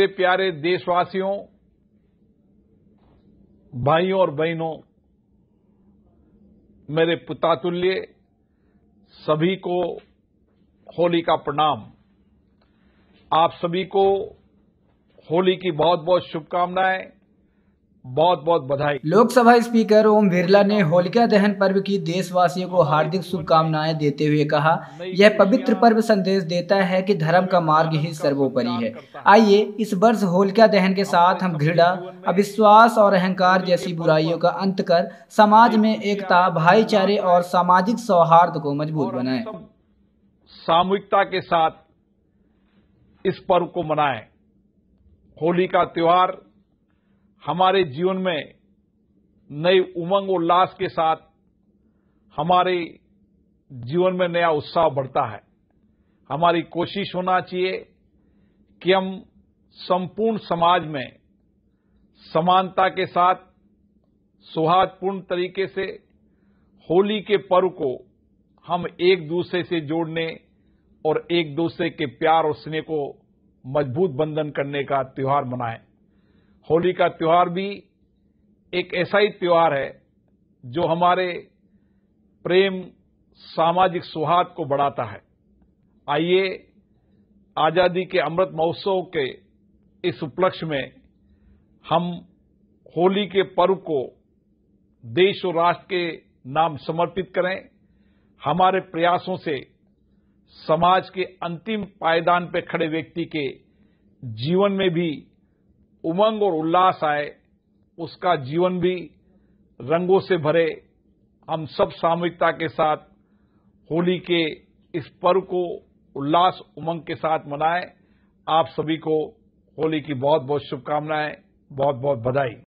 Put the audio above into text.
मेरे प्यारे देशवासियों भाइयों और बहनों मेरे पुतातुल्य सभी को होली का प्रणाम आप सभी को होली की बहुत बहुत शुभकामनाएं बहुत बहुत बधाई लोकसभा स्पीकर ओम बिरला ने होलिका दहन पर्व की देशवासियों को हार्दिक शुभकामनाएं देते हुए कहा यह पवित्र पर्व संदेश देता है कि धर्म का मार्ग ही सर्वोपरि है आइए इस वर्ष होलिका दहन के साथ हम घृणा अविश्वास और अहंकार जैसी बुराइयों का अंत कर समाज में एकता भाईचारे और सामाजिक सौहार्द को मजबूत बनाए सामूहिकता के साथ इस पर्व को मनाए होली का त्योहार हमारे जीवन में नई उमंग उल्लास के साथ हमारे जीवन में नया उत्साह बढ़ता है हमारी कोशिश होना चाहिए कि हम संपूर्ण समाज में समानता के साथ सौहार्दपूर्ण तरीके से होली के पर्व को हम एक दूसरे से जोड़ने और एक दूसरे के प्यार और स्नेह को मजबूत बंधन करने का त्यौहार मनाएं होली का त्यौहार भी एक ऐसा ही त्यौहार है जो हमारे प्रेम सामाजिक सुहाद को बढ़ाता है आइए आजादी के अमृत महोत्सव के इस उपलक्ष्य में हम होली के पर्व को देश और राष्ट्र के नाम समर्पित करें हमारे प्रयासों से समाज के अंतिम पायदान पर खड़े व्यक्ति के जीवन में भी उमंग और उल्लास आए उसका जीवन भी रंगों से भरे हम सब सामूहिकता के साथ होली के इस पर्व को उल्लास उमंग के साथ मनाएं आप सभी को होली की बहुत बहुत शुभकामनाएं बहुत बहुत बधाई